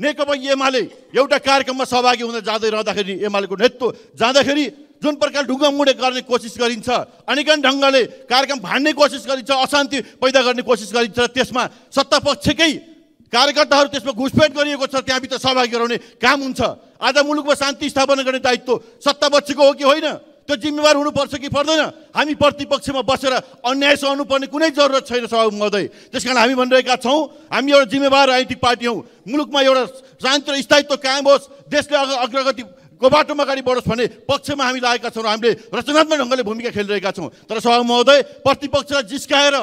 नेकपा एमाले एउटा कार्यक्रममा सहभागी हुन जाँदै रहँदाखेरि एमालेको नेतृत्व जाँदाखेरि जुन प्रकार ढुङ्गा मुडे गर्ने कोसिस गरिन्छ अनेकन ढङ्गले कार्यक्रम भान्ने कोसिस गरिन्छ अशान्ति पैदा गर्ने कोसिस गरिन्छ त्यसमा सत्तापक्षकै कार्यकर्ताहरू त्यसमा घुसपेट गरिएको छ त्यहाँभित्र सहभागी गराउने काम हुन्छ आज मुलुकमा शान्ति स्थापना गर्ने दायित्व सत्तापक्षको हो कि होइन त्यो जिम्मेवार हुनुपर्छ कि पर्दैन हामी प्रतिपक्षमा बसेर अन्याय सहनुपर्ने कुनै जरुरत छैन सभा महोदय त्यस कारण हामी भनिरहेका छौँ हामी एउटा जिम्मेवार राजनीतिक पार्टी हौँ मुलुकमा एउटा शान्ति र स्थायित्व कायम होस् देशले अग्रगति को बाटोमा अगाडि बढोस् भने पक्षमा हामी लागेका छौँ र हामीले रचनात्मक ढङ्गले भूमिका खेलिरहेका छौँ तर सभा महोदय प्रतिपक्षलाई जिस्काएर